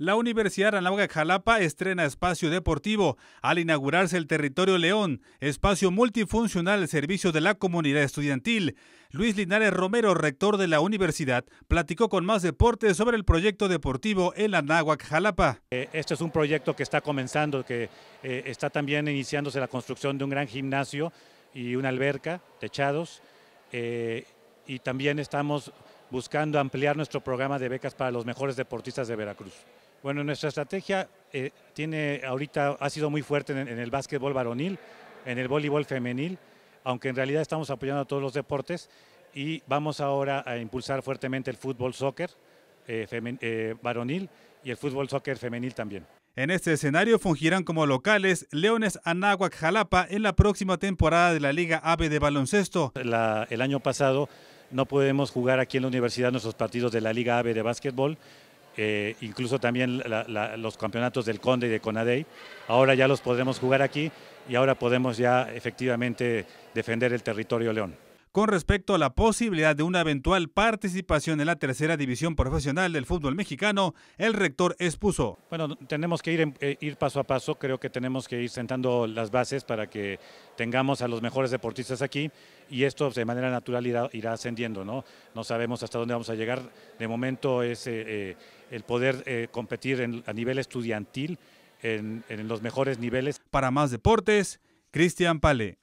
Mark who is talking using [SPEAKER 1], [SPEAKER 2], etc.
[SPEAKER 1] La Universidad Anáhuac Jalapa estrena espacio deportivo al inaugurarse el territorio León, espacio multifuncional al servicio de la comunidad estudiantil. Luis Linares Romero, rector de la universidad, platicó con más deportes sobre el proyecto deportivo en Anáhuac Jalapa. Eh, este es un proyecto que está comenzando, que eh, está también
[SPEAKER 2] iniciándose la construcción de un gran gimnasio y una alberca, techados, eh, y también estamos buscando ampliar nuestro programa de becas para los mejores deportistas de Veracruz. Bueno, nuestra estrategia eh, tiene ahorita ha sido muy fuerte en, el básquetbol varonil, en el voleibol femenil, aunque en realidad estamos apoyando a todos los deportes y vamos ahora a impulsar fuertemente el fútbol soccer eh, eh, varonil y el fútbol soccer femenil también.
[SPEAKER 1] En este escenario fungirán como locales Leones Anáhuac Jalapa en la próxima temporada de la Liga AVE de baloncesto. el año pasado
[SPEAKER 2] no podemos jugar aquí en la universidad nuestros partidos de la Liga AVE de básquetbol, eh, incluso también los campeonatos del Conde y de Conadey. Ahora ya los podremos jugar aquí y ahora podemos ya efectivamente defender el territorio León
[SPEAKER 1] con respecto a la posibilidad de una eventual participación en la tercera división profesional del fútbol mexicano, el rector expuso. Bueno, tenemos que eh, ir, paso a paso, creo que tenemos que ir sentando
[SPEAKER 2] las bases para que tengamos a los mejores deportistas aquí y esto de manera natural irá, ascendiendo, ¿no? No sabemos hasta dónde vamos a llegar, de momento es eh, eh, el poder competir a nivel estudiantil en, en los mejores niveles. Para más
[SPEAKER 1] deportes, Cristian Pale.